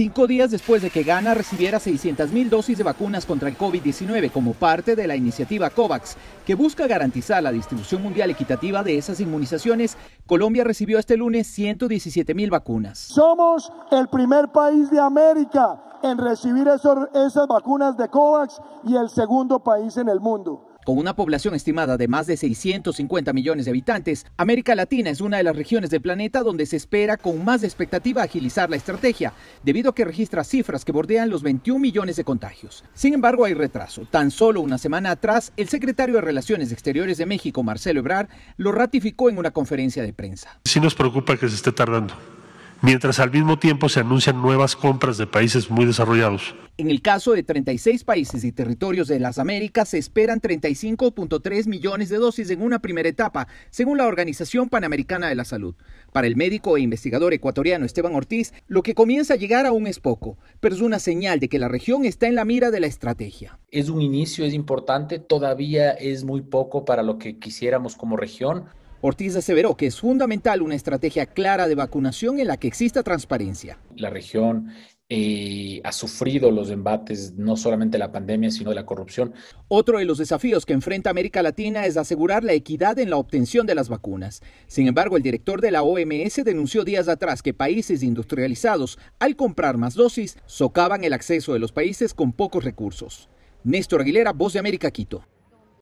Cinco días después de que Ghana recibiera mil dosis de vacunas contra el COVID-19 como parte de la iniciativa COVAX, que busca garantizar la distribución mundial equitativa de esas inmunizaciones, Colombia recibió este lunes mil vacunas. Somos el primer país de América en recibir esas vacunas de COVAX y el segundo país en el mundo. Con una población estimada de más de 650 millones de habitantes, América Latina es una de las regiones del planeta donde se espera con más expectativa agilizar la estrategia, debido a que registra cifras que bordean los 21 millones de contagios. Sin embargo, hay retraso. Tan solo una semana atrás, el secretario de Relaciones Exteriores de México, Marcelo Ebrard, lo ratificó en una conferencia de prensa. Sí nos preocupa que se esté tardando mientras al mismo tiempo se anuncian nuevas compras de países muy desarrollados. En el caso de 36 países y territorios de las Américas, se esperan 35.3 millones de dosis en una primera etapa, según la Organización Panamericana de la Salud. Para el médico e investigador ecuatoriano Esteban Ortiz, lo que comienza a llegar aún es poco, pero es una señal de que la región está en la mira de la estrategia. Es un inicio, es importante, todavía es muy poco para lo que quisiéramos como región, Ortiz aseveró que es fundamental una estrategia clara de vacunación en la que exista transparencia. La región eh, ha sufrido los embates no solamente de la pandemia, sino de la corrupción. Otro de los desafíos que enfrenta América Latina es asegurar la equidad en la obtención de las vacunas. Sin embargo, el director de la OMS denunció días atrás que países industrializados, al comprar más dosis, socavan el acceso de los países con pocos recursos. Néstor Aguilera, Voz de América, Quito.